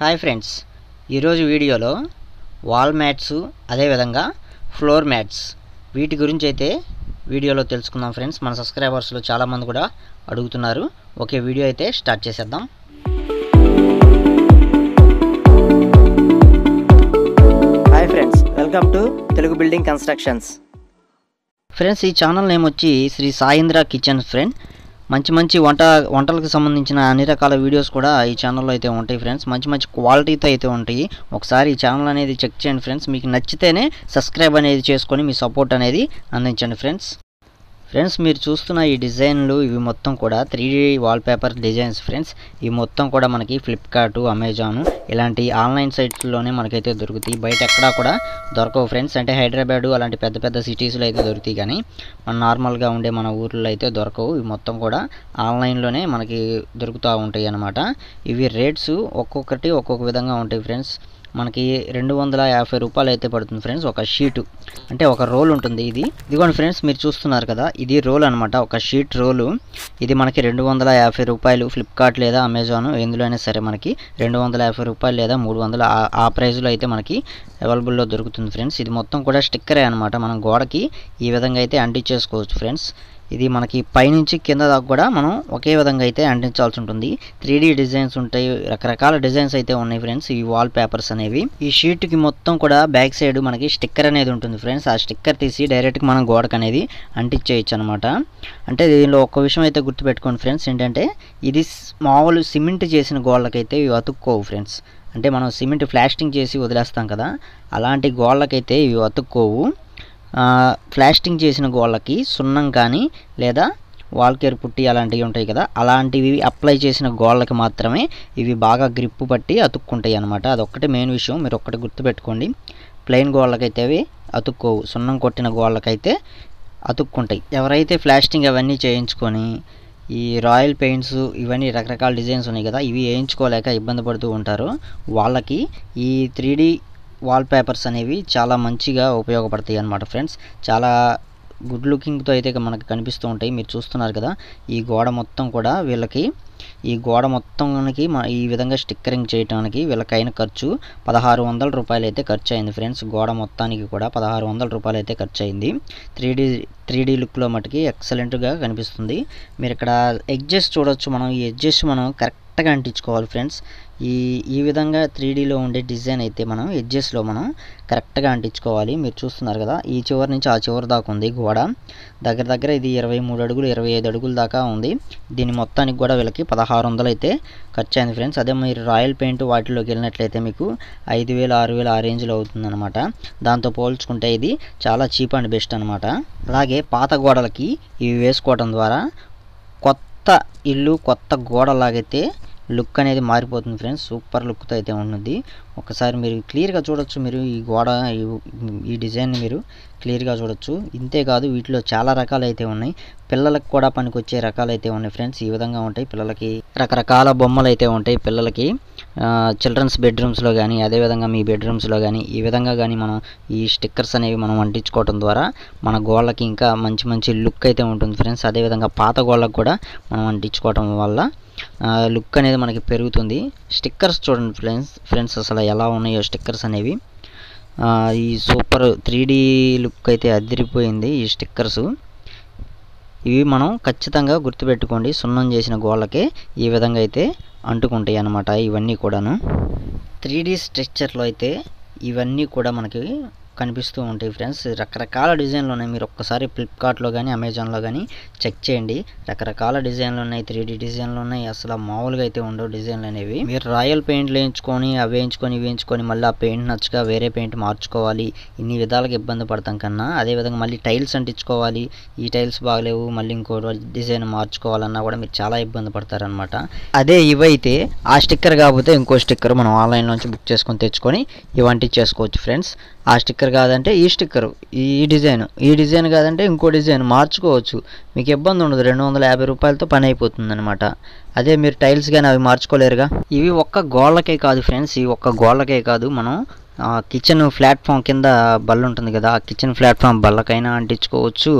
hi friends ఈరోజు వీడియోలో wall mats అదేవిధంగా ఫ్లోర్ మ్యాట్స్ వీటి గురించి అయితే వీడియోలో తెలుసుకుందాం ఫ్రెండ్స్ మన సబ్స్క్రైబర్స్లో చాలామంది కూడా అడుగుతున్నారు ఓకే వీడియో అయితే స్టార్ట్ చేసేద్దాం hi friends welcome to Telugu building constructions friends ఈ ఛానల్ నేమ్ వచ్చి శ్రీ సాయింద్ర కిచెన్ ఫ్రెండ్ మంచి మంచి వంట వంటలకు సంబంధించిన అన్ని రకాల వీడియోస్ కూడా ఈ ఛానల్లో అయితే ఉంటాయి ఫ్రెండ్స్ మంచి మంచి క్వాలిటీతో అయితే ఉంటాయి ఒకసారి ఈ ఛానల్ అనేది చెక్ చేయండి ఫ్రెండ్స్ మీకు నచ్చితేనే సబ్స్క్రైబ్ అనేది చేసుకొని మీ సపోర్ట్ అనేది అందించండి ఫ్రెండ్స్ ఫ్రెండ్స్ మీరు చూస్తున్న ఈ డిజైన్లు ఇవి మొత్తం కూడా త్రీ వాల్పేపర్ డిజైన్స్ ఫ్రెండ్స్ ఇవి మొత్తం కూడా మనకి ఫ్లిప్కార్ట్ అమెజాన్ ఇలాంటి ఆన్లైన్ సైట్స్లోనే మనకైతే దొరుకుతాయి బయట ఎక్కడా కూడా దొరకవు ఫ్రెండ్స్ అంటే హైదరాబాద్ అలాంటి పెద్ద పెద్ద సిటీస్లో అయితే దొరుకుతాయి కానీ మన నార్మల్గా ఉండే మన ఊర్లో అయితే దొరకవు ఇవి మొత్తం కూడా ఆన్లైన్లోనే మనకి దొరుకుతూ ఉంటాయి అన్నమాట ఇవి రేట్స్ ఒక్కొక్కటి ఒక్కొక్క విధంగా ఉంటాయి ఫ్రెండ్స్ మనకి రెండు వందల యాభై రూపాయలు అయితే పడుతుంది ఫ్రెండ్స్ ఒక షీటు అంటే ఒక రోల్ ఉంటుంది ఇది ఇదిగోండి ఫ్రెండ్స్ మీరు చూస్తున్నారు కదా ఇది రోల్ అనమాట ఒక షీట్ రోలు ఇది మనకి రెండు వందల యాభై రూపాయలు ఫ్లిప్కార్ట్ లేదా అమెజాన్ ఎందులో అయినా సరే మనకి రెండు వందల యాభై రూపాయలు లేదా మూడు వందల ఆ ప్రైజ్లో అయితే మనకి అవైలబుల్లో దొరుకుతుంది ఫ్రెండ్స్ ఇది మొత్తం కూడా స్టిక్కరే అనమాట మనం గోడకి ఈ విధంగా అయితే అంటించేసుకోవచ్చు ఫ్రెండ్స్ ఇది మనకి పైనుంచి కింద దాకా కూడా మనం ఒకే విధంగా అయితే అంటించాల్సి ఉంటుంది త్రీ డిజైన్స్ ఉంటాయి రకరకాల డిజైన్స్ అయితే ఉన్నాయి ఫ్రెండ్స్ ఈ వాల్ పేపర్స్ అనేవి ఈ షీట్కి మొత్తం కూడా బ్యాక్ సైడ్ మనకి స్టిక్కర్ అనేది ఉంటుంది ఫ్రెండ్స్ ఆ స్టిక్కర్ తీసి డైరెక్ట్గా మనం గోడకు అనేది అంటించేయచ్చు అనమాట అంటే దీనిలో ఒక విషయం అయితే గుర్తుపెట్టుకోండి ఫ్రెండ్స్ ఏంటంటే ఇది మామూలు సిమెంట్ చేసిన గోళ్ళకైతే ఇవి అతుక్కోవు ఫ్రెండ్స్ అంటే మనం సిమెంట్ ఫ్లాస్టింగ్ చేసి వదిలేస్తాం కదా అలాంటి గోళ్ళకైతే ఇవి అతుక్కోవు ఫ్లాస్టింగ్ చేసిన గోళ్ళకి సున్నం కానీ లేదా వాల్కేర్ పుట్టి అలాంటివి ఉంటాయి కదా అలాంటివి అప్లై చేసిన గోళ్ళకి మాత్రమే ఇవి బాగా గ్రిప్పు పట్టి అతుక్కుంటాయి అనమాట అదొక్కటి మెయిన్ విషయం మీరు ఒక్కటి గుర్తుపెట్టుకోండి ప్లెయిన్ గోళ్ళకైతే అవి అతుక్కోవు సున్నం కొట్టిన గోళ్ళకైతే అతుక్కుంటాయి ఎవరైతే ఫ్లాస్టింగ్ అవన్నీ చేయించుకొని ఈ రాయల్ పెయింట్స్ ఇవన్నీ రకరకాల డిజైన్స్ ఉన్నాయి కదా ఇవి వేయించుకోలేక ఇబ్బంది పడుతూ ఉంటారు వాళ్ళకి ఈ త్రీ వాల్పేపర్స్ అనేవి చాలా మంచిగా ఉపయోగపడతాయి అన్నమాట ఫ్రెండ్స్ చాలా గుడ్ లుకింగ్తో అయితే మనకు కనిపిస్తూ ఉంటాయి మీరు చూస్తున్నారు కదా ఈ గోడ మొత్తం కూడా వీళ్ళకి ఈ గోడ మొత్తానికి ఈ విధంగా స్టిక్కరింగ్ చేయడానికి వీళ్ళకైన ఖర్చు పదహారు వందల రూపాయలు అయితే ఖర్చు అయింది ఫ్రెండ్స్ గోడ మొత్తానికి కూడా పదహారు వందల రూపాయలు అయితే ఖర్చు అయింది త్రీ డీ త్రీ డీ లుక్లో మటుకి ఎక్సలెంట్గా కనిపిస్తుంది మీరు ఇక్కడ ఎగ్జస్ట్ చూడొచ్చు మనం ఈ ఎగ్జస్ట్ మనం కరెక్ట్ కరెక్ట్గా అంటించుకోవాలి ఫ్రెండ్స్ ఈ ఈ విధంగా త్రీడీలో ఉండే డిజైన్ అయితే మనం ఎడ్జెస్లో మనం కరెక్ట్గా అంటించుకోవాలి మీరు చూస్తున్నారు కదా ఈ చివరి నుంచి ఆ చివరి దాకా ఉంది గోడ దగ్గర దగ్గర ఇది ఇరవై మూడు అడుగులు ఇరవై ఐదు అడుగుల దాకా ఉంది దీని మొత్తానికి కూడా వీళ్ళకి పదహారు వందలు అయితే ఖర్చు అయింది ఫ్రెండ్స్ అదే మీరు రాయల్ పెయింట్ వాటిలోకి వెళ్ళినట్లయితే మీకు ఐదు వేలు ఆరు వేలు ఆ రేంజ్లో అవుతుందన్నమాట దాంతో పోల్చుకుంటే ఇది చాలా చీప్ అండ్ బెస్ట్ అనమాట అలాగే పాత గోడలకి ఇవి వేసుకోవడం ద్వారా కొత్త ఇల్లు కొత్త గోడలాగైతే లుక్ అనేది మారిపోతుంది ఫ్రెండ్స్ సూపర్ లుక్తో అయితే ఉంటుంది ఒకసారి మీరు క్లియర్గా చూడొచ్చు మీరు ఈ గోడ ఈ డిజైన్ మీరు క్లియర్గా చూడొచ్చు ఇంతే కాదు వీటిలో చాలా రకాలు అయితే ఉన్నాయి పిల్లలకు కూడా పనికొచ్చే రకాలు అయితే ఉన్నాయి ఫ్రెండ్స్ ఈ విధంగా ఉంటాయి పిల్లలకి రకరకాల బొమ్మలు అయితే ఉంటాయి పిల్లలకి చిల్డ్రన్స్ బెడ్రూమ్స్లో కానీ అదేవిధంగా మీ బెడ్రూమ్స్లో కానీ ఈ విధంగా కానీ మనం ఈ స్టిక్కర్స్ అనేవి మనం అంటించుకోవడం ద్వారా మన గోళ్ళకి ఇంకా మంచి మంచి లుక్ అయితే ఉంటుంది ఫ్రెండ్స్ అదేవిధంగా పాత గోళ్ళకు కూడా మనం అంటించుకోవడం వల్ల లుక్ అనేది మనకి పెరుగుతుంది స్టిక్కర్స్ చూడండి ఫ్రెండ్స్ ఫ్రెండ్స్ అసలు ఎలా ఉన్నాయో స్టిక్కర్స్ అనేవి ఈ సూపర్ త్రీ లుక్ అయితే అదిరిపోయింది ఈ స్టిక్కర్స్ ఇవి మనం ఖచ్చితంగా గుర్తుపెట్టుకోండి సున్నం చేసిన గోళ్ళకే ఈ విధంగా అయితే అంటుకుంటాయి అన్నమాట ఇవన్నీ కూడాను త్రీ డీ స్ట్రక్చర్లో అయితే ఇవన్నీ కూడా మనకి కనిపిస్తూ ఉంటాయి ఫ్రెండ్స్ రకరకాల డిజైన్లు ఉన్నాయి మీరు ఒక్కసారి ఫ్లిప్కార్ట్లో కానీ అమెజాన్లో కానీ చెక్ చేయండి రకరకాల డిజైన్లు ఉన్నాయి త్రీ డిజైన్లు ఉన్నాయి అసలు మామూలుగా అయితే ఉండవు డిజైన్లు అనేవి మీరు రాయల్ పెయింట్లు వేయించుకొని అవి వేయించుకొని వేయించుకొని మళ్ళీ ఆ పెయింట్ నచ్చక వేరే పెయింట్ మార్చుకోవాలి ఇన్ని విధాలకు ఇబ్బంది పడతాం కన్నా అదేవిధంగా మళ్ళీ టైల్స్ అంటించుకోవాలి ఈ టైల్స్ బాగలేవు మళ్ళీ ఇంకో డిజైన్ మార్చుకోవాలన్నా కూడా మీరు చాలా ఇబ్బంది పడతారనమాట అదే ఇవైతే ఆ స్టిక్కర్ కాకపోతే ఇంకో స్టిక్కర్ మనం ఆన్లైన్ నుంచి బుక్ చేసుకొని తెచ్చుకొని ఇవంటి చేసుకోవచ్చు ఫ్రెండ్స్ ఆ స్టిక్కర్ స్టిక్కర్ కాదంటే ఈ స్టిక్కర్ ఈ డిజైన్ ఈ డిజైన్ కాదంటే ఇంకో డిజైన్ మార్చుకోవచ్చు మీకు ఇబ్బంది ఉండదు రెండు వందల యాభై రూపాయలతో పని అయిపోతుంది అనమాట అదే మీరు టైల్స్ కానీ అవి మార్చుకోలేరుగా ఇవి ఒక్క గోళ్ళకే కాదు ఫ్రెండ్స్ ఇవి ఒక్క గోళ్ళకే కాదు మనం కిచెన్ ప్లాట్ఫామ్ కింద బల్ల ఉంటుంది కదా ఆ కిచెన్ ప్లాట్ఫామ్ బల్లకైనా అంటించుకోవచ్చు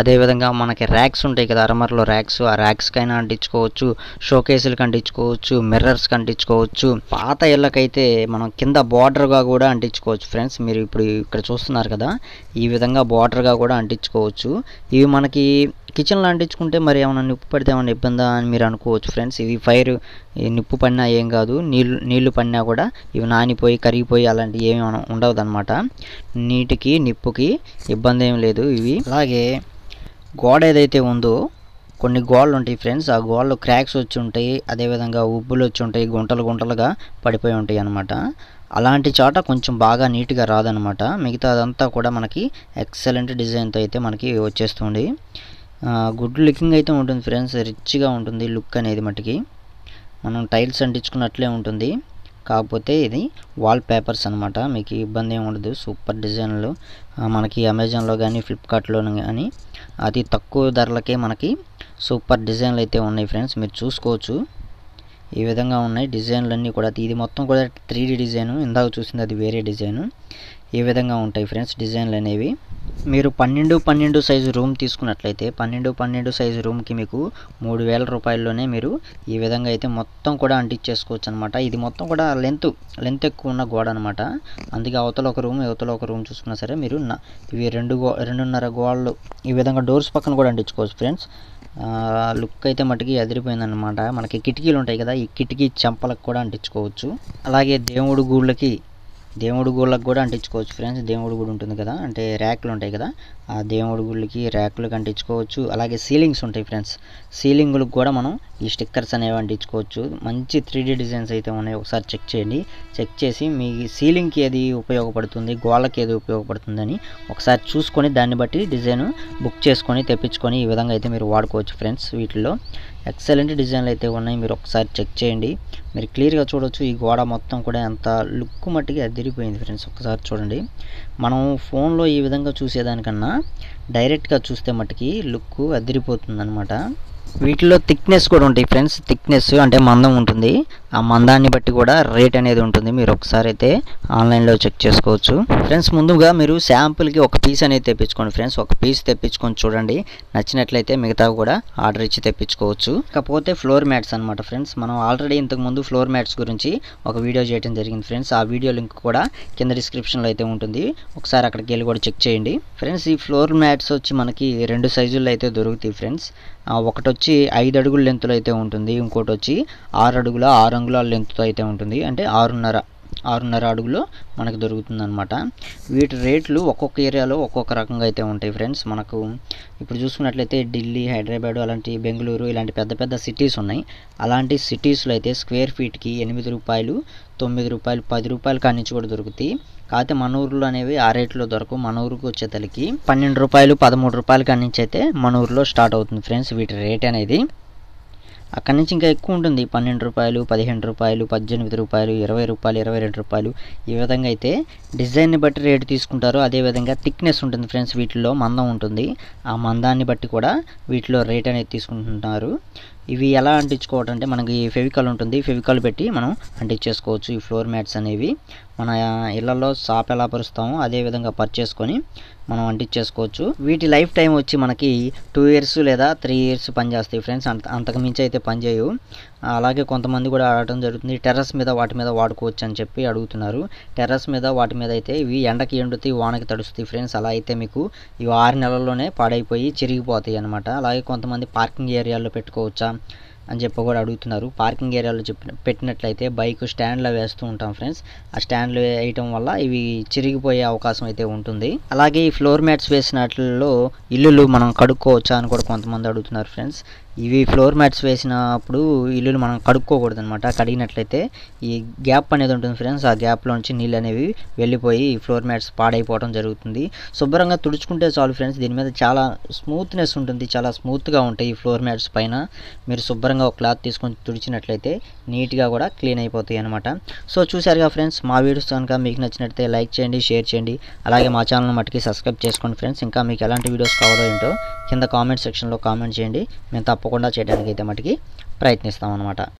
అదేవిధంగా మనకి ర్యాక్స్ ఉంటాయి కదా అరమర్లో ర్యాక్స్ ఆ ర్యాక్స్కైనా అంటించుకోవచ్చు షోకేసులకు అంటించుకోవచ్చు మిర్రర్స్కి అంటించుకోవచ్చు పాత ఇళ్ళకైతే మనం కింద బార్డర్గా కూడా అంటించుకోవచ్చు ఫ్రెండ్స్ మీరు ఇప్పుడు ఇక్కడ చూస్తున్నారు కదా ఈ విధంగా బార్డర్గా కూడా అంటించుకోవచ్చు ఇవి మనకి కిచెన్లో అంటించుకుంటే మరి ఏమైనా నిప్పు పడితే ఏమైనా ఇబ్బందా అని మీరు అనుకోవచ్చు ఫ్రెండ్స్ ఇవి ఫైర్ నిప్పు పడినా ఏం కాదు నీళ్ళు నీళ్లు పడినా కూడా ఇవి నానిపోయి కరిగిపోయి అలాంటివి ఏమి ఉండవు అనమాట నీటికి నిప్పుకి ఇబ్బంది ఏం లేదు ఇవి అలాగే గోడ ఏదైతే ఉందో కొన్ని గోళ్ళు ఉంటాయి ఫ్రెండ్స్ ఆ గోళ్ళు క్రాక్స్ వచ్చి ఉంటాయి అదేవిధంగా ఉబ్బులు వచ్చి ఉంటాయి గుంటలు గుంటలుగా పడిపోయి ఉంటాయి అనమాట అలాంటి చోట కొంచెం బాగా నీట్గా రాదనమాట మిగతా అదంతా కూడా మనకి ఎక్సలెంట్ డిజైన్తో అయితే మనకి వచ్చేస్తుంది గుడ్ లుకింగ్ అయితే ఉంటుంది ఫ్రెండ్స్ రిచ్గా ఉంటుంది లుక్ అనేది మటుకి మనం టైల్స్ అంటించుకున్నట్లే ఉంటుంది కాకపోతే ఇది వాల్ పేపర్స్ అనమాట మీకు ఇబ్బంది ఏమి ఉండదు సూపర్ డిజైన్లు మనకి అమెజాన్లో కానీ ఫ్లిప్కార్ట్లో కానీ అతి తక్కువ ధరలకే మనకి సూపర్ డిజైన్లు అయితే ఉన్నాయి ఫ్రెండ్స్ మీరు చూసుకోవచ్చు ఈ విధంగా ఉన్నాయి డిజైన్లు అన్నీ కూడా ఇది మొత్తం కూడా త్రీ డిజైను ఇందాక చూసింది అది వేరే డిజైను ఈ విధంగా ఉంటాయి ఫ్రెండ్స్ డిజైన్లు అనేవి మీరు పన్నెండు పన్నెండు సైజు రూమ్ తీసుకున్నట్లయితే పన్నెండు పన్నెండు సైజు రూమ్కి మీకు మూడు వేల రూపాయల్లోనే మీరు ఈ విధంగా అయితే మొత్తం కూడా అంటించేసుకోవచ్చు అనమాట ఇది మొత్తం కూడా లెంత్ లెంత్ ఎక్కువ ఉన్న గోడ అనమాట అందుకే అవతల ఒక రూమ్ అవతల ఒక రూమ్ చూసుకున్నా సరే మీరు ఇవి రెండు గో రెండున్నర గోడలు ఈ విధంగా డోర్స్ పక్కన కూడా అంటించుకోవచ్చు ఫ్రెండ్స్ లుక్ అయితే మటుకి ఎదిరిపోయిందనమాట మనకి కిటికీలు ఉంటాయి కదా ఈ కిటికీ చెంపలకు కూడా అంటించుకోవచ్చు అలాగే దేవుడు గూళ్ళకి దేవుడి గుళ్ళకి కూడా అంటించుకోవచ్చు ఫ్రెండ్స్ దేవుడి గుడి ఉంటుంది కదా అంటే ర్యాక్లు ఉంటాయి కదా ఆ దేవుడి గుళ్ళకి ర్యాక్లకు అంటించుకోవచ్చు అలాగే సీలింగ్స్ ఉంటాయి ఫ్రెండ్స్ సీలింగ్లకు కూడా మనం ఈ స్టిక్కర్స్ అనేవి అంటించుకోవచ్చు మంచి త్రీ డిజైన్స్ అయితే ఉన్నాయి ఒకసారి చెక్ చేయండి చెక్ చేసి మీ సీలింగ్కి ఏది ఉపయోగపడుతుంది గోళ్ళకి ఏది ఉపయోగపడుతుందని ఒకసారి చూసుకొని దాన్ని బట్టి డిజైన్ బుక్ చేసుకొని తెప్పించుకొని ఈ విధంగా అయితే మీరు వాడుకోవచ్చు ఫ్రెండ్స్ వీటిలో ఎక్సలెంట్ డిజైన్లు అయితే ఉన్నాయి మీరు ఒకసారి చెక్ చేయండి మీరు క్లియర్గా చూడొచ్చు ఈ గోడ మొత్తం కూడా ఎంత లుక్ మట్టిగా అదిరిపోయింది ఫ్రెండ్స్ ఒకసారి చూడండి మనం ఫోన్లో ఈ విధంగా చూసేదానికన్నా డైరెక్ట్గా చూస్తే మట్టికి లుక్ అదిరిపోతుంది అనమాట వీటిలో థిక్నెస్ కూడా ఉంటాయి ఫ్రెండ్స్ థిక్నెస్ అంటే మందం ఉంటుంది ఆ మందాన్ని బట్టి కూడా రేట్ అనేది ఉంటుంది మీరు ఒకసారి అయితే ఆన్లైన్లో చెక్ చేసుకోవచ్చు ఫ్రెండ్స్ ముందుగా మీరు శాంపుల్కి ఒక పీస్ అనేది తెప్పించుకోండి ఫ్రెండ్స్ ఒక పీస్ తెప్పించుకొని చూడండి నచ్చినట్లయితే మిగతా కూడా ఆర్డర్ ఇచ్చి తెప్పించుకోవచ్చు కాకపోతే ఫ్లోర్ మ్యాట్స్ అనమాట ఫ్రెండ్స్ మనం ఆల్రెడీ ఇంతకుముందు ఫ్లోర్ మ్యాట్స్ గురించి ఒక వీడియో చేయడం జరిగింది ఫ్రెండ్స్ ఆ వీడియో లింక్ కూడా కింద డిస్క్రిప్షన్లో అయితే ఉంటుంది ఒకసారి అక్కడికి వెళ్ళి కూడా చెక్ చేయండి ఫ్రెండ్స్ ఈ ఫ్లోర్ మ్యాట్స్ వచ్చి మనకి రెండు సైజుల్లో అయితే దొరుకుతాయి ఫ్రెండ్స్ ఒకటి వచ్చి ఐదు అడుగుల లెంత్లో అయితే ఉంటుంది ఇంకోటి వచ్చి ఆరు అడుగుల ఆరు అంగుళాల లెంత్తో అయితే ఉంటుంది అంటే ఆరున్నర ఆరున్నర అడుగులో మనకు దొరుకుతుంది అనమాట వీటి రేట్లు ఒక్కొక్క ఏరియాలో ఒక్కొక్క రకంగా అయితే ఉంటాయి ఫ్రెండ్స్ మనకు ఇప్పుడు చూసుకున్నట్లయితే ఢిల్లీ హైదరాబాద్ అలాంటి బెంగళూరు ఇలాంటి పెద్ద పెద్ద సిటీస్ ఉన్నాయి అలాంటి సిటీస్లో అయితే స్క్వేర్ ఫీట్కి ఎనిమిది రూపాయలు తొమ్మిది రూపాయలు పది రూపాయలు కానించి కూడా దొరుకుతాయి కాకపోతే మన ఊర్లో అనేవి ఆ రేట్లో దొరకవు మన ఊరికి వచ్చేతలకి పన్నెండు రూపాయలు పదమూడు రూపాయలు కానించి అయితే మన ఊర్లో స్టార్ట్ అవుతుంది ఫ్రెండ్స్ వీటి రేట్ అనేది అక్కడి నుంచి ఇంకా ఎక్కువ ఉంటుంది పన్నెండు రూపాయలు పదిహేను రూపాయలు పద్దెనిమిది రూపాయలు ఇరవై రూపాయలు ఇరవై రెండు రూపాయలు ఈ విధంగా అయితే డిజైన్ని బట్టి రేటు తీసుకుంటారు అదేవిధంగా థిక్నెస్ ఉంటుంది ఫ్రెండ్స్ వీటిలో మందం ఉంటుంది ఆ మందాన్ని బట్టి కూడా వీటిలో రేట్ అనేది తీసుకుంటున్నారు ఇవి ఎలా అంటించుకోవటం అంటే మనకి ఫెవికాల్ ఉంటుంది ఫెవికాల్ పెట్టి మనం అంటించేసుకోవచ్చు ఈ ఫ్లోర్ మ్యాట్స్ అనేవి మన ఇళ్లలో షాప్ ఎలా పరుస్తామో అదేవిధంగా పర్చేసుకొని మనం అంటించేసుకోవచ్చు వీటి లైఫ్ టైం వచ్చి మనకి టూ ఇయర్స్ లేదా త్రీ ఇయర్స్ పనిచేస్తాయి ఫ్రెండ్స్ అంత అంతకుమించి అయితే పనిచేయవు అలాగే కొంతమంది కూడా ఆడటం జరుగుతుంది టెర్రస్ మీద వాటి మీద వాడుకోవచ్చు అని చెప్పి అడుగుతున్నారు టెర్రస్ మీద వాటి మీద అయితే ఇవి ఎండకి ఎండుతాయి వానకి తడుస్తాయి ఫ్రెండ్స్ అలా అయితే మీకు ఇవి ఆరు నెలల్లోనే పాడైపోయి చిరిగిపోతాయి అనమాట అలాగే కొంతమంది పార్కింగ్ ఏరియాలో పెట్టుకోవచ్చా అని చెప్పి కూడా అడుగుతున్నారు పార్కింగ్ ఏరియాలో చెప్పి పెట్టినట్లయితే బైక్ స్టాండ్లో వేస్తూ ఉంటాం ఫ్రెండ్స్ ఆ స్టాండ్లో వేయటం వల్ల ఇవి చిరిగిపోయే అవకాశం అయితే ఉంటుంది అలాగే ఈ ఫ్లోర్ మ్యాట్స్ వేసినట్లలో ఇల్లులు మనం కడుక్కోవచ్చా అని కూడా కొంతమంది అడుగుతున్నారు ఫ్రెండ్స్ ఇవి ఫ్లోర్ మ్యాట్స్ వేసినప్పుడు ఇల్లులు మనం కడుక్కోకూడదు అనమాట కడిగినట్లయితే ఈ గ్యాప్ అనేది ఉంటుంది ఫ్రెండ్స్ ఆ గ్యాప్లో నుంచి నీళ్ళు అనేవి వెళ్ళిపోయి ఫ్లోర్ మ్యాట్స్ పాడైపోవడం జరుగుతుంది శుభ్రంగా తుడుచుకుంటే చాలు ఫ్రెండ్స్ దీని మీద చాలా స్మూత్నెస్ ఉంటుంది చాలా స్మూత్గా ఉంటాయి ఈ ఫ్లోర్ మ్యాట్స్ పైన మీరు శుభ్రంగా ఒక క్లాత్ తీసుకొని తుడిచినట్లయితే నీట్గా కూడా క్లీన్ అయిపోతాయి అనమాట సో చూసారుగా ఫ్రెండ్స్ మా వీడియోస్ కనుక మీకు నచ్చినట్లయితే లైక్ చేయండి షేర్ చేయండి అలాగే మా ఛానల్ మట్టికి సబ్స్క్రైబ్ చేసుకోండి ఫ్రెండ్స్ ఇంకా మీకు ఎలాంటి వీడియోస్ కావాలో ఏంటో కింద కామెంట్ సెక్షన్లో కామెంట్ చేయండి మేము తప్పకుండా చేయడానికి అయితే మటుకి ప్రయత్నిస్తాం అనమాట